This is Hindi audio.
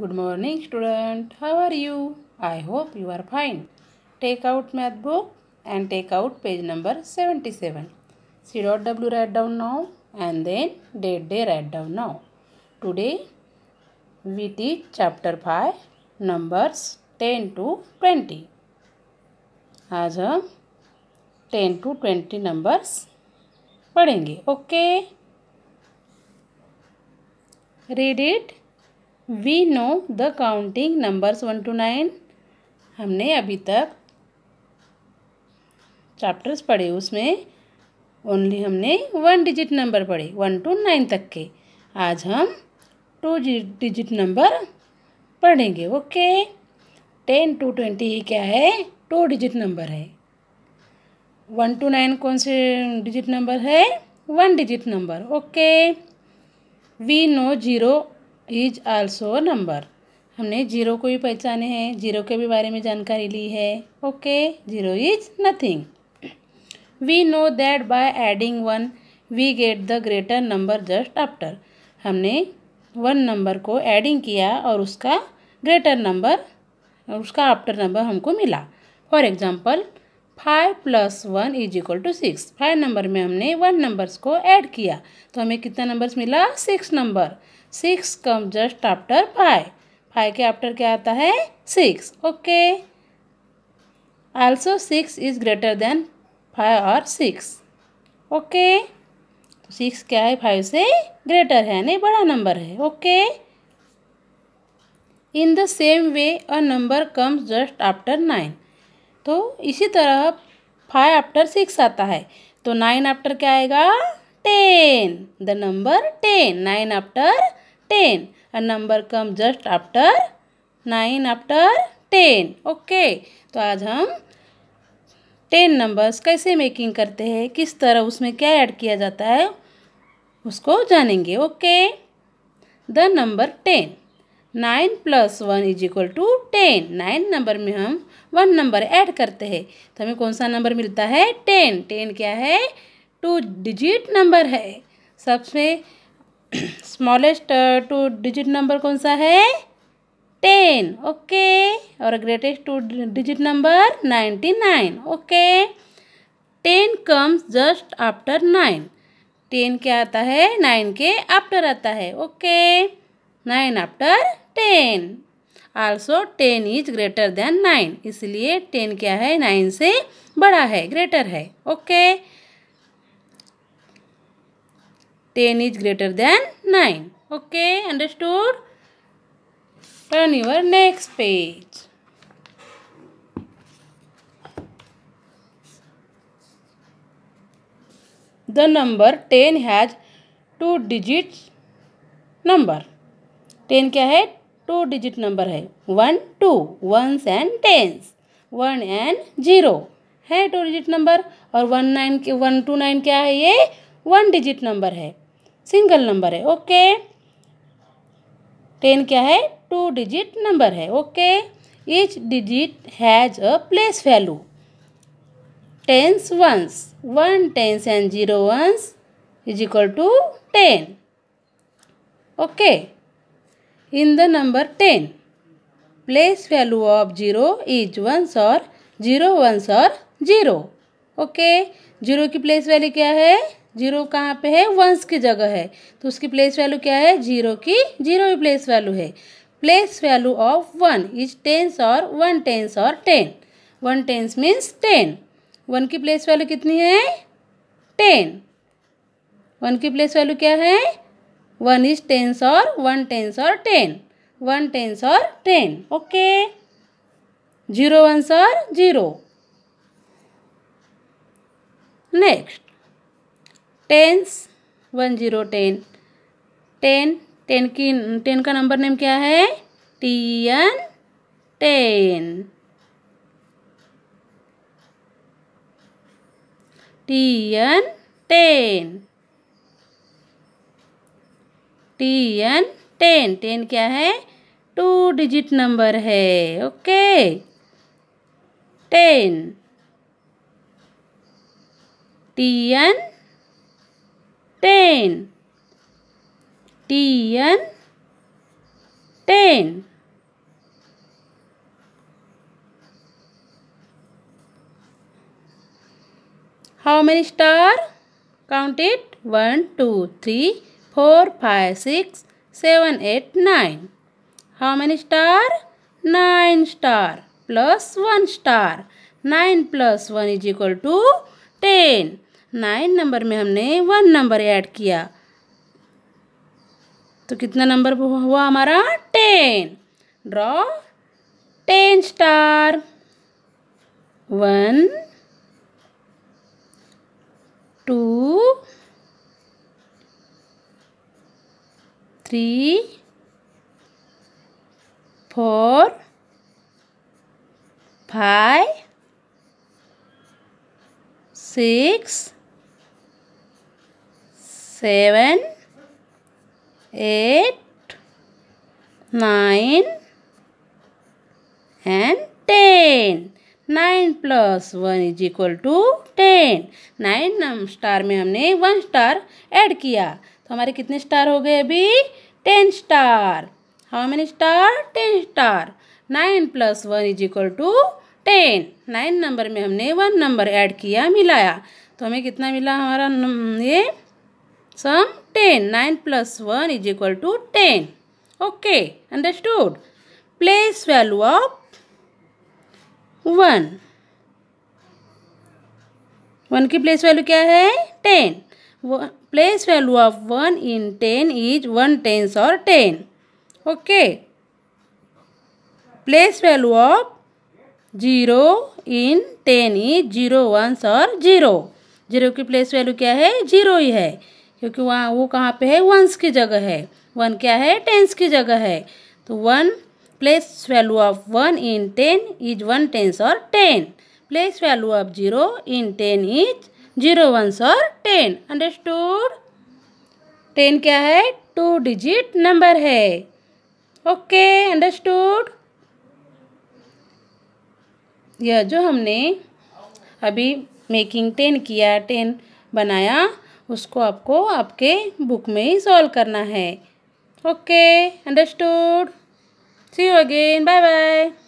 Good morning student how are you I hope you are fine take out math book and take out page number seventy seven C dot W write down now and then date day write down now today we teach chapter five numbers ten to twenty आज हम टेन टू ट्वेंटी नंबर्स पढ़ेंगे okay read it we know the counting numbers one to nine हमने अभी तक चैप्टर्स पढ़े उसमें ओनली हमने वन डिजिट नंबर पढ़े वन टू नाइन तक के आज हम टू डिजिट नंबर पढ़ेंगे ओके टेन टू ट्वेंटी ही क्या है टू डिजिट नंबर है वन टू नाइन कौन से डिजिट नंबर है one digit number okay we know zero is also number हमने जीरो को भी पहचाने हैं जीरो के भी बारे में जानकारी ली है okay zero is nothing we know that by adding one we get the greater number just after हमने वन नंबर को एडिंग किया और उसका ग्रेटर नंबर उसका आफ्टर नंबर हमको मिला for example five plus one is equal to six five number में हमने वन नंबर्स को ऐड किया तो हमें कितना नंबर्स मिला six number six come just after five five के आफ्टर क्या आता है six okay also six is greater than five और सिक्स ओके सिक्स तो क्या है फाइव से ग्रेटर है नहीं बड़ा नंबर है okay in the same way a number comes just after nine तो इसी तरह फाइव आफ्टर सिक्स आता है तो नाइन आफ्टर क्या आएगा ten the number ten nine after 10 a number comes just after 9 after 10 okay तो आज हम टेन नंबर्स कैसे मेकिंग करते हैं किस तरह उसमें क्या ऐड किया जाता है उसको जानेंगे okay the number ten nine plus one is equal to ten nine number में हम वन नंबर ऐड करते हैं तो हमें कौन सा नंबर मिलता है टेन टेन क्या है टू डिजिट नंबर है सबसे स्मॉलेस्ट टू डिजिट नंबर कौन सा है टेन ओके और greatest two digit number ninety nine okay ten comes just after nine ten क्या आता है नाइन के आफ्टर आता है okay nine after ten also ten is greater than nine इसलिए टेन क्या है नाइन से बड़ा है ग्रेटर है okay okay. 10 is greater than 9. Okay, understood? Turn your next page. The number 10 has two digits number. 10 क्या है टू डिजिट नंबर है one two ones and tens one and zero है टू डिजिट नंबर और वन नाइन के वन टू नाइन क्या है ये वन डिजिट नंबर है सिंगल नंबर है ओके टेन क्या है टू डिजिट नंबर है okay each digit has a place value tens ones one tens and zero ones is equal to ten okay in the number ten place value of zero is ones और जीरो वंस और जीरो ओके जीरो की प्लेस वैल्यू क्या है जीरो कहाँ पे है वंस की जगह है तो उसकी प्लेस वैल्यू क्या है जीरो की जीरो भी प्लेस वैल्यू है place value of one is tens और वन टेंस और ten one tens means ten one की प्लेस वैल्यू कितनी है टेन वन की प्लेस वैल्यू क्या है वन इज टेंस और वन टेंस और टेन वन टेंस और टेन ओके जीरो वंस और zero next tens one zero ten ten ten की टेन का नंबर नेम क्या है T N ten T N ten T N ten ten क्या है टू डिजिट नंबर है okay ten T N ten T N ten how many star count it 1 2 3 4 5 6 7 8 9 how many star 9 star plus 1 star 9 plus 1 is equal to 10 nine number में हमने वन नंबर ऐड किया तो कितना नंबर हुआ हमारा ten draw ten star one two three four five six seven eight nine and ten nine plus one is equal to ten nine star में हमने वन स्टार ऐड किया तो हमारे कितने स्टार हो गए अभी ten star how many star ten star nine plus one is equal to ten nine number में हमने वन नंबर ऐड किया मिलाया तो हमें कितना मिला हमारा ये sum ten nine plus one is equal to ten okay understood place value of one one की प्लेस वैल्यू क्या है ten place value of one in ten is one tens और ten okay place value of zero in ten is zero one और जीरो जीरो की प्लेस वैल्यू क्या है जीरो ही है क्योंकि वहाँ वो कहाँ पे है वंस की जगह है वन क्या है टेंस की जगह है तो one place value of one in ten is one tens और ten place value of zero in ten is zero ones और टेन अंडरस्टूड टेन क्या है टू डिजिट नंबर है ओके अंडरस्टूड यह जो हमने अभी मेकिंग टेन किया टेन बनाया उसको आपको आपके बुक में ही सॉल्व करना है okay understood see you again bye bye